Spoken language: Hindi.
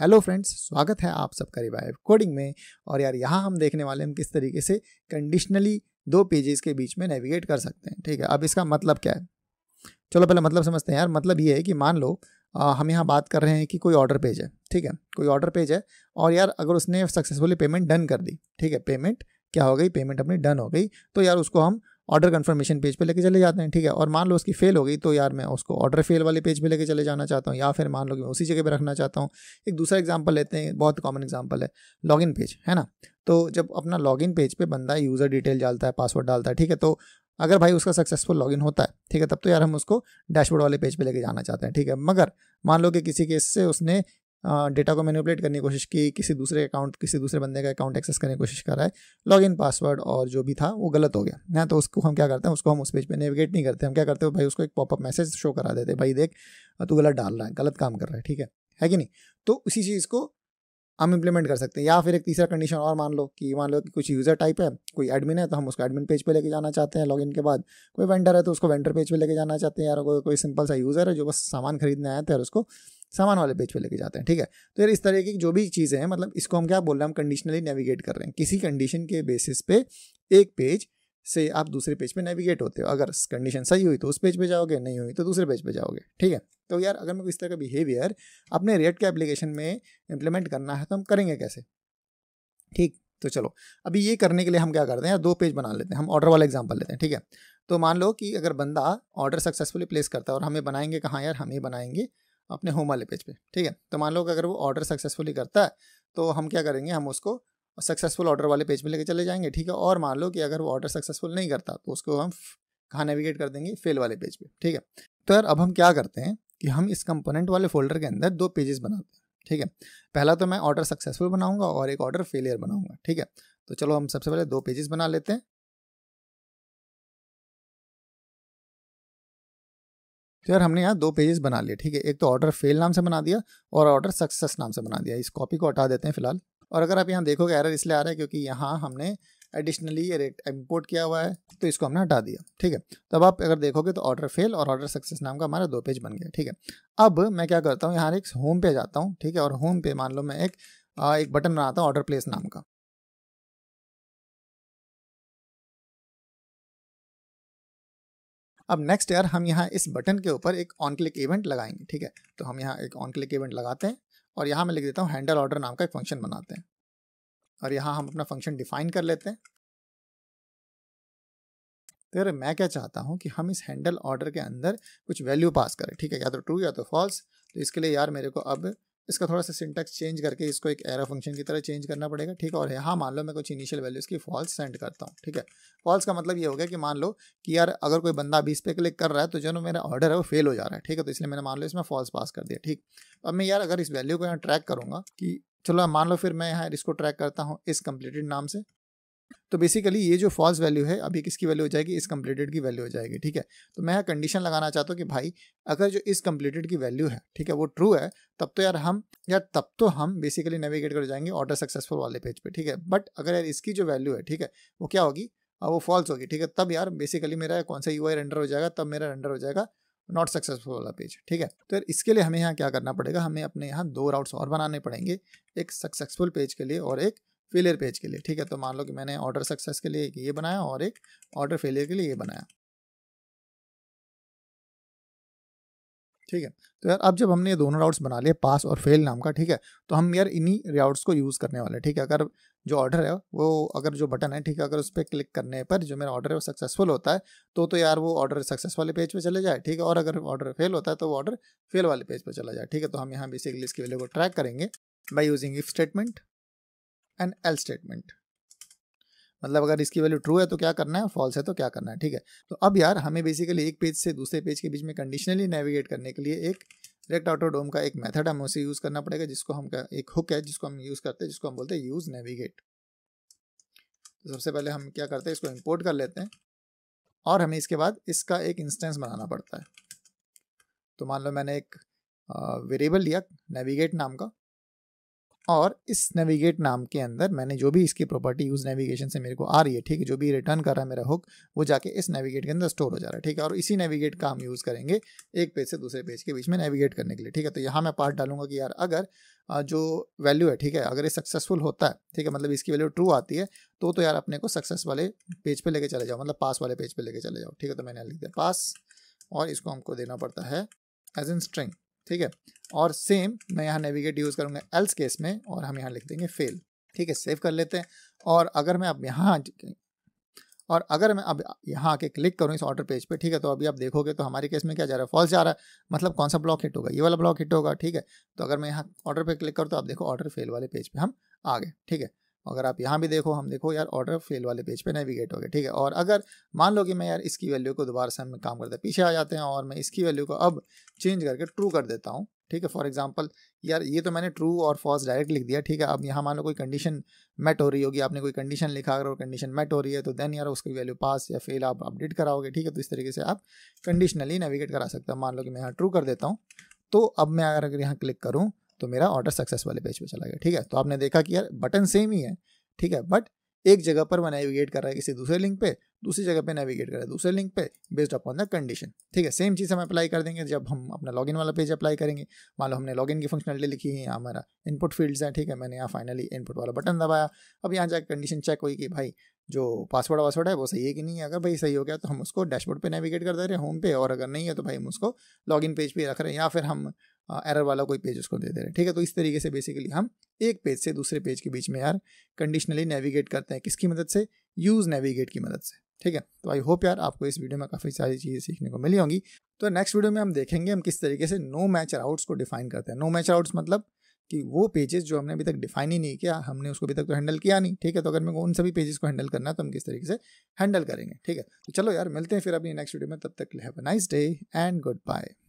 हेलो फ्रेंड्स स्वागत है आप सबका रिवाइव कोडिंग में और यार यहाँ हम देखने वाले हम किस तरीके से कंडीशनली दो पेजेस के बीच में नेविगेट कर सकते हैं ठीक है अब इसका मतलब क्या है चलो पहले मतलब समझते हैं यार मतलब ये है कि मान लो आ, हम यहाँ बात कर रहे हैं कि कोई ऑर्डर पेज है ठीक है कोई ऑर्डर पेज है और यार अगर उसने सक्सेसफुली पेमेंट डन कर दी ठीक है पेमेंट क्या हो गई पेमेंट अपनी डन हो गई तो यार उसको हम ऑर्डर कन्फर्मेशन पेज पे लेके चले जाते हैं ठीक है और मान लो उसकी फेल हो गई तो यार मैं उसको ऑर्डर फेल वाले पेज पे लेके चले जाना चाहता हूँ या फिर मान लो कि मैं उसी जगह पे रखना चाहता हूँ एक दूसरा एग्जांपल लेते हैं बहुत कॉमन एग्जांपल है लॉगिन पेज है ना तो जब अपना लॉगिन पेज पर बंदा यूज़र डिटेल डालता है पासवर्ड डालता है ठीक है तो अगर भाई उसका सक्सेसफुल लॉगिन होता है ठीक है तब तो यार हम उसको डैशबोर्ड वाले पेज पे लेके जाना चाहते हैं ठीक है मगर मान लो कि किसी केस से उसने डेटा को मैनिपुलेट करने की कोशिश की किसी दूसरे अकाउंट किसी दूसरे बंदे का अकाउंट एक्सेस करने की कोशिश कर रहा है लॉगिन पासवर्ड और जो भी था वो गलत हो गया ना तो उसको हम क्या करते हैं उसको हम उस पेज पे नेविगेट नहीं करते हम क्या करते हो भाई उसको एक पॉपअप मैसेज शो करा देते भाई देख तू गलत डाल रहा है गलत काम कर रहा है ठीक है है कि नहीं तो उसी चीज़ को हम इम्प्लीमेंट कर सकते हैं या फिर एक तीसरा कंडीशन और मान लो कि मान लो कि कुछ यूज़र टाइप है कोई एडमिन है तो हम उसको एडमिन पेज पे लेके जाना चाहते हैं लॉगिन के बाद कोई वेंडर है तो उसको वेंडर पेज पे लेके जाना चाहते हैं यार कोई कोई सिंपल सा यूज़र है जो बस सामान खरीदने आया था और उसको सामान वाले पेज पे लेके जाते हैं ठीक है तो यार इस तरह की जो भी चीज़ें हैं मतलब इसको हम क्या बोल रहे हैं हम कंडीशनली नेविगेट कर रहे हैं किसी कंडीशन के बेसिस पे एक पेज से आप दूसरे पेज पे नेविगेट होते हो अगर कंडीशन सही हुई तो उस पेज पे जाओगे नहीं हुई तो दूसरे पेज पे जाओगे ठीक है तो यार अगर मेरे को इस तरह का बिहेवियर अपने रेट के एप्लीकेशन में इम्प्लीमेंट करना है तो हम करेंगे कैसे ठीक तो चलो अभी ये करने के लिए हम क्या करते हैं दो पेज बना लेते हैं हम ऑर्डर वाला एग्जाम्पल लेते हैं ठीक है तो मान लो कि अगर बंदा ऑर्डर सक्सेसफुली प्लेस करता है और हमें बनाएंगे कहाँ यार हमें बनाएंगे अपने होम वाले पेज पे ठीक है तो मान लो कि अगर वो ऑर्डर सक्सेसफुली करता है तो हम क्या करेंगे हम उसको सक्सेसफुल ऑर्डर वाले पेज पर लेके चले जाएंगे ठीक है और मान लो कि अगर वो ऑर्डर सक्सेसफुल नहीं करता तो उसको हम कहाँ नेविगेट कर देंगे फेल वाले पेज पे ठीक है तो यार अब हम क्या करते हैं कि हम इस कंपोनेंट वाले फोल्डर के अंदर दो पेजेस बनाते हैं ठीक है पहला तो मैं ऑर्डर सक्सेसफुल बनाऊंगा और एक ऑर्डर फेलियर बनाऊंगा ठीक है तो चलो हम सबसे पहले दो पेजेस बना लेते हैं तो यार हमने यहाँ दो पेजेस बना लिए ठीक है एक तो ऑर्डर फेल नाम से बना दिया और ऑर्डर सक्सेस नाम से बना दिया इस कॉपी को हटा देते हैं फिलहाल और अगर आप यहाँ देखोगे एरर इसलिए आ रहा है क्योंकि यहाँ हमने एडिशनली ये रेट इम्पोर्ट किया हुआ है तो इसको हमने हटा दिया ठीक है तब आप अगर देखोगे तो ऑर्डर फेल और ऑर्डर सक्सेस नाम का हमारा दो पेज बन गया ठीक है अब मैं क्या करता हूँ यहाँ एक होम पे जाता हूँ ठीक है और होम पे मान लो मैं एक आ, एक बटन बनाता हूँ ऑर्डर प्लेस नाम का अब नेक्स्ट यार हम यहाँ इस बटन के ऊपर एक ऑन क्लिक इवेंट लगाएंगे ठीक है तो हम यहाँ एक ऑन क्लिक इवेंट लगाते हैं और यहाँ मैं लिख देता हूँ हैंडल ऑर्डर नाम का एक फंक्शन बनाते हैं और यहाँ हम अपना फंक्शन डिफाइन कर लेते हैं तो अरे मैं क्या चाहता हूँ कि हम इस हैंडल ऑर्डर के अंदर कुछ वैल्यू पास करें ठीक है या तो ट्रू या तो फॉल्स तो इसके लिए यार मेरे को अब इसका थोड़ा सा सिंटेक्स चेंज करके इसको एक एरा फंक्शन की तरह चेंज करना पड़ेगा ठीक और यहाँ मान लो मैं कुछ इनिशियल वैल्यूज़ की फॉल्स सेंड करता हूँ ठीक है फॉल्स का मतलब ये हो गया कि मान लो कि यार अगर कोई बंदा बीस पे क्लिक कर रहा है तो जो ना मेरा ऑर्डर है वो फेल हो जा रहा है ठीक है तो इसलिए मैंने मान लो इसमें फॉल्स पास कर दिया ठीक अब मैं यार अगर इस वैल्यू को यहाँ ट्रैक करूँगा कि चलो मान लो फिर मैं यहाँ इसको ट्रैक करता हूँ इस कम्प्लीटेड नाम से तो बेसिकली ये जो फॉल्स वैल्यू है अभी किसकी वैल्यू हो जाएगी इस कंप्लीटेड की वैल्यू हो जाएगी ठीक है तो मैं यहाँ कंडीशन लगाना चाहता हूँ कि भाई अगर जो इस कंप्लीटेड की वैल्यू है ठीक है वो ट्रू है तब तो यार हम यार तब तो हम बेसिकली नेविगेट कर जाएंगे ऑर्डर सक्सेसफुल वाले पेज पर ठीक है बट अगर यार इसकी जो वैल्यू है ठीक है वो क्या होगी हाँ, वो फॉल्स होगी ठीक है तब यार बेसिकली मेरा कौन सा यू रेंडर हो जाएगा तब मेरा रेंडर हो जाएगा नॉट सक्सेसफुल वाला पेज ठीक है तो यार इसके लिए हमें यहाँ क्या करना पड़ेगा हमें अपने यहाँ दो राउट्स और बनाने पड़ेंगे एक सक्सेसफुल पेज के लिए और एक फेलियर पेज के लिए ठीक है तो मान लो कि मैंने ऑर्डर सक्सेस के लिए एक ये बनाया और एक ऑर्डर फेलियर के लिए ये बनाया ठीक है तो यार अब जब हमने ये दोनों राउट्स बना लिए पास और फेल नाम का ठीक है तो हम यार इन्हीं राउट्स को यूज़ करने वाले ठीक है अगर जो ऑर्डर है वो अगर जो बटन है ठीक है अगर उस पर क्लिक करने पर जो मेरा ऑर्डर है वो सक्सेसफुल होता है तो तो यार वो ऑर्डर सक्सेस वाले पेज पे चले जाए ठीक है और अगर ऑर्डर फेल होता है तो वो ऑर्डर फेल वाले पेज पर चला जाए ठीक है तो हम यहाँ बेसिकली इसकी वैल्यू को ट्रैक करेंगे by using if statement and else statement मतलब अगर इसकी वैल्यू ट्रू है तो क्या करना है फॉल्स है तो क्या करना है ठीक है तो अब यार हमें बेसिकली एक पेज से दूसरे पेज के बीच में कंडीशनली नेविगेट करने के लिए एक रेक्ट डोम का एक मेथड हमें उसे यूज़ करना पड़ेगा जिसको हम का एक हुक है जिसको हम यूज़ करते हैं जिसको हम बोलते हैं यूज़ नेविगेट तो सबसे पहले हम क्या करते हैं इसको इम्पोर्ट कर लेते हैं और हमें इसके बाद इसका एक इंस्टेंस बनाना पड़ता है तो मान लो मैंने एक वेरिएबल लिया नेविगेट नाम का और इस नेविगेट नाम के अंदर मैंने जो भी इसकी प्रॉपर्टी यूज़ नेविगेशन से मेरे को आ रही है ठीक है जो भी रिटर्न कर रहा है मेरा हुक वो जाके इस नेविगेट के अंदर स्टोर हो जा रहा है ठीक है और इसी नेविगेट का हम यूज़ करेंगे एक पेज से दूसरे पेज के बीच में नेविगेट करने के लिए ठीक है तो यहाँ मैं पार्ट डालूंगा कि यार अगर जो वैल्यू है ठीक है अगर ये सक्सेसफुल होता है ठीक है मतलब इसकी वैल्यू ट्रू आती है तो तो यार अपने को सक्सेस वाले पेज पे लेके चले जाओ मतलब पास वाले पेज पे लेके चले जाओ ठीक है तो मैंने लिख दिया पास और इसको हमको देना पड़ता है एज एन स्ट्रिंग ठीक है और सेम मैं यहाँ नेविगेट यूज़ करूँगा एल्स केस में और हम यहाँ लिख देंगे फेल ठीक है सेव कर लेते हैं और अगर मैं अब यहाँ और अगर मैं अब यहाँ आके क्लिक करूँ इस ऑर्डर पेज पे ठीक है तो अभी आप देखोगे तो हमारे केस में क्या जा रहा है फॉल्स जा रहा है मतलब कौन सा ब्लॉक हिट होगा ये वाला ब्लॉक हिट होगा ठीक है तो अगर मैं यहाँ ऑर्डर पे क्लिक करूँ तो आप देखो ऑर्डर फेल वाले पेज पे हम आ गए ठीक है तो अगर आप यहाँ भी देखो हम देखो यार ऑर्डर फेल वाले पेज पे नेविगेट हो गए ठीक है और अगर मान लो कि मैं यार इसकी वैल्यू को दोबारा से हम काम करते पीछे आ जाते हैं और मैं इसकी वैल्यू को अब चेंज करके ट्रू कर देता हूँ ठीक है फॉर एग्जाम्पल यार ये तो मैंने ट्रू और फॉल्स डायरेक्ट लिख दिया ठीक है अब यहाँ मान लो कोई कंडीशन मेट हो रही होगी आपने कोई कंडीशन लिखा अगर वो कंडीशन मेट हो रही है तो देन यार उसकी वैल्यू पास या फेल आप अपडेट कराओगे ठीक है तो इस तरीके से आप कंडीशनली नेविगेट करा सकते हो मान लो कि मैं यहाँ ट्रू कर देता हूँ तो अब मैं अगर अगर यहाँ क्लिक करूँ तो मेरा ऑर्डर सक्सेस वाले पेज पर चला गया ठीक है तो आपने देखा कि यार बटन सेम ही है ठीक है बट एक जगह पर मैं नेविगेट कर रहा है किसी दूसरे लिंक पर दूसरी जगह पे नेविगेट करें दूसरे लिंक पे बेस्ड अपॉन द कंडीशन ठीक है सेम चीज़ हम अप्लाई कर देंगे जब हम अपना लॉगिन वाला पेज अप्लाई करेंगे मान लो हमने लॉगिन की फंक्शनलिटी लिखी है यहाँ हमारा इनपुट फील्ड्स हैं ठीक है मैंने यहाँ फाइनली इनपुट वाला बटन दबाया अब यहाँ जाकर कंडीशन चेक हुई कि भाई जो पासवर्ड वासवर्ड है वो सही है कि नहीं है अगर भाई सही हो गया तो हम उसको डैशबोर्ड पर नेविगेट कर दे रहे हैं होम पे और अगर नहीं है तो भाई हम उसको लॉगिन पेज पर रख रहे हैं या फिर हम एरर वाला कोई पेज उसको दे दे रहे हैं ठीक है तो इस तरीके से बेसिकली हम एक पेज से दूसरे पेज के बीच में यार कंडीशनली नेविगेट करते हैं किसकी मदद से यूज़ नेविगेट की मदद से ठीक है तो आई होप यार आपको इस वीडियो में काफ़ी सारी चीज़ें सीखने को मिली होंगी तो नेक्स्ट वीडियो में हम देखेंगे हम किस तरीके से नो मैच आउट्स को डिफाइन करते हैं नो मैच आउट्स मतलब कि वो पेजेस जो हमने अभी तक डिफाइन ही नहीं किया हमने उसको अभी तक तो हैंडल किया नहीं ठीक है तो अगर मेरे को उन सभी पेजेस को हैंडल करना है तो हम किस तरीके से हैंडल करेंगे ठीक है तो चलो यार मिलते हैं फिर अपनी नेक्स्ट वीडियो में तब तक have a nice day and good bye